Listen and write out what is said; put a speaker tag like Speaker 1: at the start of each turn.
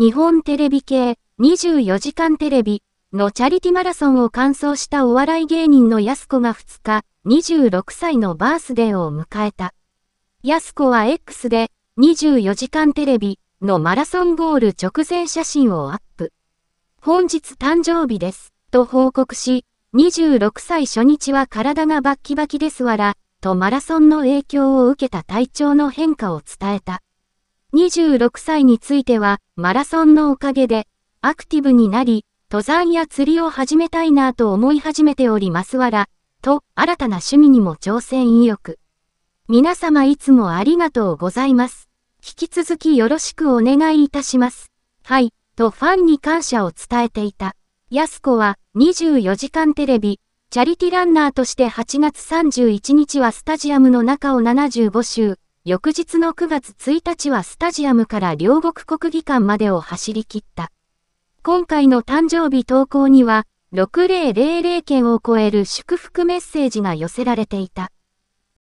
Speaker 1: 日本テレビ系24時間テレビのチャリティマラソンを完走したお笑い芸人の安子が2日、26歳のバースデーを迎えた。安子は X で24時間テレビのマラソンゴール直前写真をアップ。本日誕生日です、と報告し、26歳初日は体がバッキバキですわら、とマラソンの影響を受けた体調の変化を伝えた。26歳については、マラソンのおかげで、アクティブになり、登山や釣りを始めたいなと思い始めておりますわら、と、新たな趣味にも挑戦意欲。皆様いつもありがとうございます。引き続きよろしくお願いいたします。はい、とファンに感謝を伝えていた。安子は、24時間テレビ、チャリティランナーとして8月31日はスタジアムの中を75周、翌日の9月1日はスタジアムから両国国技館までを走り切った。今回の誕生日投稿には、6000件を超える祝福メッセージが寄せられていた。